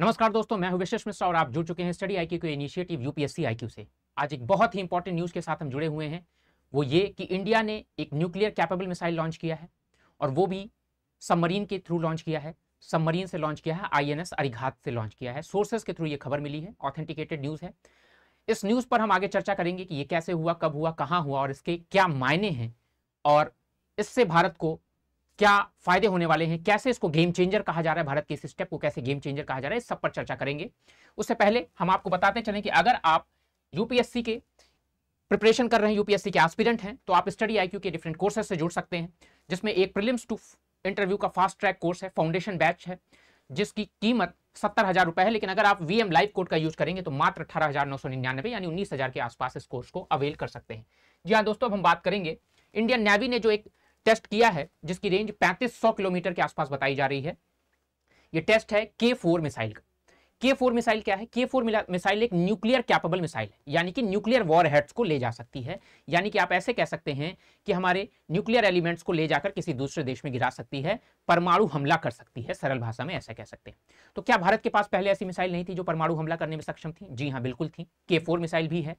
नमस्कार दोस्तों मैं हूं विशेष मिश्रा और आप जुड़ चुके हैं स्टडी आईक्यू के इनिशिएटिव यूपीएससी आईक्यू से आज एक बहुत ही इंपॉर्टेंट न्यूज़ के साथ हम जुड़े हुए हैं वो ये कि इंडिया ने एक न्यूक्लियर कैपेबल मिसाइल लॉन्च किया है और वो भी सबमरीन के थ्रू लॉन्च किया है सबमरीन से लॉन्च किया है आई अरिघात से लॉन्च किया है सोर्सेज के थ्रू ये खबर मिली है ऑथेंटिकेटेड न्यूज़ है इस न्यूज़ पर हम आगे चर्चा करेंगे कि ये कैसे हुआ कब हुआ कहाँ हुआ और इसके क्या मायने हैं और इससे भारत को क्या फायदे होने वाले हैं कैसे इसको गेम चेंजर कहा जा रहा है भारत के इस स्टेप को कैसे गेम चेंजर कहा जा रहा है इस सब पर चर्चा करेंगे उससे पहले हम आपको बताते चले कि अगर आप यूपीएससी के प्रिपरेशन कर रहे हैं यूपीएससी के एस्पिरेंट हैं तो आप स्टडी आईक्यू के डिफरेंट कोर्सेज से जुड़ सकते हैं जिसमें एक प्रिलिम्स टू इंटरव्यू का फास्ट ट्रैक कोर्स है फाउंडेशन बैच है जिसकी कीमत सत्तर हज़ार रुपये है लेकिन अगर आप वी एम लाइव कोड का यूज करेंगे तो मात्र अठारह हज़ार नौ सौ निन्यानवे यानी उन्नीस हज़ार के आसपास इस कोर्स को अवेल कर सकते हैं जी हाँ दोस्तों अब हम बात करेंगे इंडियन नेवी ने जो एक टेस्ट किया है जिसकी रेंज 3500 किलोमीटर के आसपास बताई जा रही है ये टेस्ट है के फोर मिसाइल का के फोर मिसाइल क्या है के फोर मिसाइल एक न्यूक्लियर कैपेबल मिसाइल है यानी कि न्यूक्लियर वॉर हेड्स को ले जा सकती है यानी कि आप ऐसे कह सकते हैं कि हमारे न्यूक्लियर एलिमेंट्स को ले जाकर किसी दूसरे देश में गिरा सकती है परमाणु हमला कर सकती है सरल भाषा में ऐसा कह सकते हैं तो क्या भारत के पास पहले ऐसी मिसाइल नहीं थी जो परमाणु हमला करने में सक्षम थी जी हाँ बिल्कुल थी के मिसाइल भी है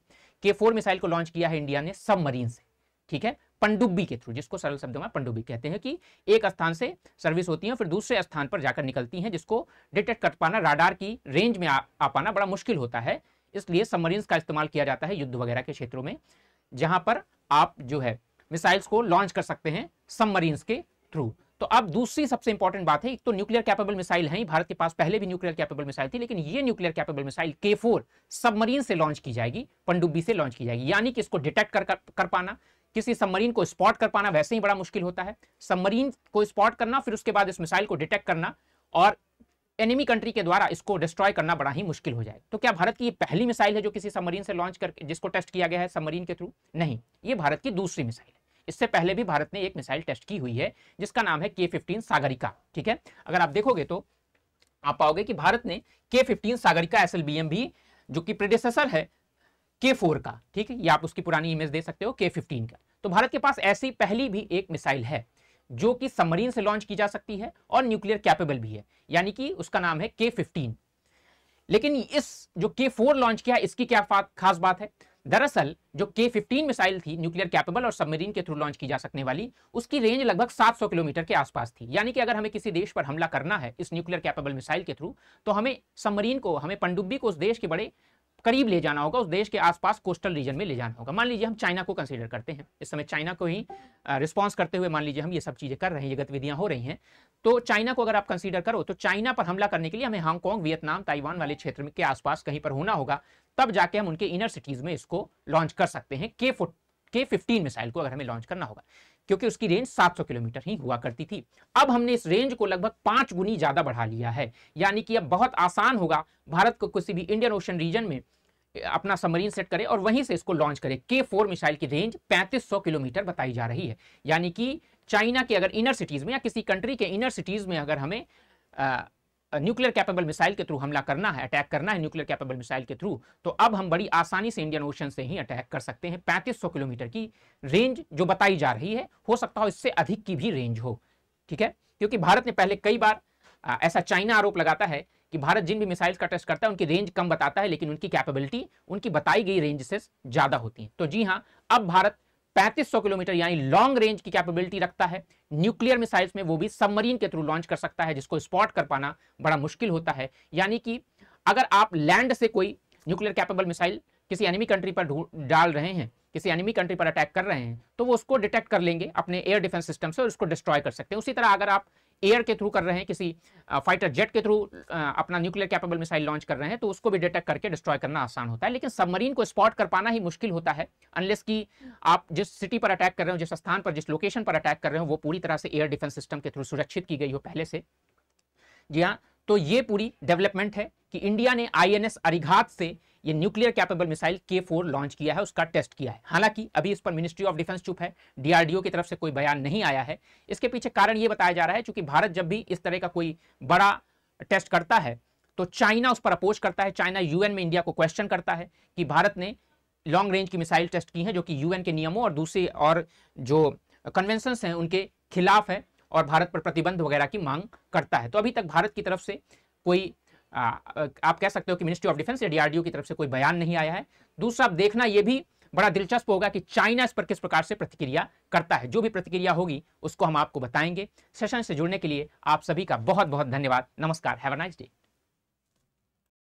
के मिसाइल को लॉन्च किया है इंडिया ने सब से ठीक है पंडुब्बी के थ्रू जिसको सरल शब्दों में पंडुब्बी कहते हैं कि एक स्थान से सर्विस होती है फिर दूसरे स्थान पर जाकर निकलती हैं जिसको डिटेक्ट कर पाना राडार की रेंज में आ, आ पाना बड़ा मुश्किल होता है इसलिए सबमरीन्स का इस्तेमाल किया जाता है युद्ध वगैरह के क्षेत्रों में जहां पर आप जो है मिसाइल्स को लॉन्च कर सकते हैं सबमरीन्स के थ्रू तो अब दूसरी सबसे इंपॉर्टेंट बात है एक तो न्यूक्लियर कैपेबल मिसाइल है भारत के पास पहले भी न्यूक्लियर कैपेबल मिसाइल थी लेकिन ये nuclear capable missile K four submarine से लॉन्च की जाएगी पंडुब्बी से लॉन्च की जाएगी यानी कि इसको डिटेक्ट कर, कर, कर पाना किसी सबमरीन को स्पॉट कर पाना वैसे ही बड़ा मुश्किल होता है सबमरीन को स्पॉट करना फिर उसके बाद इस मिसाइल को डिटेक्ट करना और एनिमी कंट्री के द्वारा इसको डिस्ट्रॉय करना बड़ा ही मुश्किल हो जाए तो क्या भारत की ये पहली मिसाइल है जो किसी सबमरीन से लॉन्च करके जिसको टेस्ट किया गया है सबमरीन के थ्रू नहीं ये भारत की दूसरी मिसाइल है इससे पहले भी भारत ने एक मिसाइल टेस्ट की हुई है जिसका नाम है के फिफ्टीन सागरिका ठीक है अगर आप देखोगे तो आप पाओगे कि भारत ने के फिफ्टीन सागरिका एस भी जो कि प्रेडिसेसर है के फोर का ठीक है ये आप उसकी पुरानी इमेज दे सकते हो के फिफ्टीन का तो भारत के पास ऐसी पहली भी एक मिसाइल है जो कि सबमरीन से लॉन्च की जा सकती है और न्यूक्लियर कैपेबल भी है यानी कि उसका नाम है के फिफ्टीन लेकिन इस जो के फोर लॉन्च किया इसकी क्या खास बात है दरअसल जो के फिफ्टीन मिसाइल थी न्यूक्लियर कैपेबल और सबमरीन के थ्रू लॉन्च की जा सकने वाली उसकी रेंज लगभग 700 किलोमीटर के आसपास थी यानी कि अगर हमें किसी देश पर हमला करना है इस न्यूक्लियर कैपेबल मिसाइल के थ्रू तो हमें सबमरीन को हमें पंडुब्बी को उस देश के बड़े करीब ले जाना होगा उस देश के आसपास कोस्टल रीजन में ले जाना होगा मान लीजिए हम चाइना को कंसीडर करते हैं इस समय चाइना को ही रिस्पॉन्स करते हुए मान लीजिए हम ये सब चीज़ें कर रहे हैं ये गतिविधियां हो रही हैं तो चाइना को अगर आप कंसीडर करो तो चाइना पर हमला करने के लिए हमें हांगकॉन्ग वियतनाम ताइवान वाले क्षेत्र के आसपास कहीं पर होना होगा तब जाके हम उनके इनर सिटीज़ में इसको लॉन्च कर सकते हैं के के फिफ्टीन मिसाइल को अगर हमें लॉन्च करना होगा क्योंकि उसकी रेंज 700 किलोमीटर ही हुआ करती थी अब हमने इस रेंज को लगभग पाँच गुनी ज़्यादा बढ़ा लिया है यानी कि अब बहुत आसान होगा भारत को किसी भी इंडियन ओशन रीजन में अपना सबमरीन सेट करे और वहीं से इसको लॉन्च करे के फोर मिसाइल की रेंज 3500 किलोमीटर बताई जा रही है यानी कि चाइना के अगर इनर सिटीज़ में या किसी कंट्री के इनर सिटीज़ में अगर हमें न्यूक्लियर कैपेबल मिसाइल के थ्रू हमला करना है अटैक करना है न्यूक्लियर कैपेबल मिसाइल के थ्रू तो अब हम बड़ी आसानी से इंडियन ओशन से ही अटैक कर सकते हैं 3500 किलोमीटर की रेंज जो बताई जा रही है हो सकता हो इससे अधिक की भी रेंज हो ठीक है क्योंकि भारत ने पहले कई बार आ, ऐसा चाइना आरोप लगाता है कि भारत जिन भी मिसाइल का टेस्ट करता है उनकी रेंज कम बताता है लेकिन उनकी कैपेबिलिटी उनकी बताई गई रेंज से ज़्यादा होती है तो जी हाँ अब भारत 3500 किलोमीटर यानी लॉन्ग रेंज की कैपेबिलिटी रखता है न्यूक्लियर मिसाइल्स में वो भी सबमरीन के थ्रू लॉन्च कर सकता है जिसको स्पॉट कर पाना बड़ा मुश्किल होता है यानी कि अगर आप लैंड से कोई न्यूक्लियर कैपेबल मिसाइल किसी एनिमी कंट्री पर डाल रहे हैं किसी एनिमी कंट्री पर अटैक कर रहे हैं तो वो उसको डिटेक्ट कर लेंगे अपने एयर डिफेंस सिस्टम से और उसको डिस्ट्रॉय कर सकते हैं उसी तरह अगर आप एयर के थ्रू कर रहे हैं किसी फाइटर जेट के थ्रू अपना न्यूक्लियर कैपेबल मिसाइल लॉन्च कर रहे हैं तो उसको भी डिटेक्ट करके डिस्ट्रॉय करना आसान होता है लेकिन सबमरीन को स्पॉट कर पाना ही मुश्किल होता है अनलेस कि आप जिस सिटी पर अटैक कर रहे हो जिस स्थान पर जिस लोकेशन पर अटैक कर रहे हो वो पूरी तरह से एयर डिफेंस सिस्टम के थ्रू सुरक्षित की गई हो पहले से जी हाँ तो ये पूरी डेवलपमेंट है कि इंडिया ने आई एन अरिघात से ये nuclear capable missile K four launch किया है उसका टेस्ट किया है हालांकि अभी इस पर मिनिस्ट्री ऑफ डिफेंस चुप है डीआरडीओ की तरफ से कोई बयान नहीं आया है इसके पीछे कारण ये बताया जा रहा है क्योंकि भारत जब भी इस तरह का कोई बड़ा टेस्ट करता है तो चाइना उस पर अपोज करता है चाइना यूएन में इंडिया को क्वेश्चन करता है कि भारत ने लॉन्ग रेंज की मिसाइल टेस्ट की है जो कि यूएन के नियमों और दूसरे और जो कन्वेंशन हैं उनके खिलाफ है और भारत पर प्रतिबंध वगैरह की मांग करता है तो अभी तक भारत की तरफ से कोई आप कह सकते हो कि मिनिस्ट्री ऑफ डिफेंस या डीआरडीओ की तरफ से कोई बयान नहीं आया है दूसरा आप देखना यह भी बड़ा दिलचस्प होगा कि चाइना इस पर किस प्रकार से प्रतिक्रिया करता है जो भी प्रतिक्रिया होगी उसको हम आपको बताएंगे सेशन से जुड़ने के लिए आप सभी का बहुत बहुत धन्यवाद नमस्कार हैव अ नाइस डे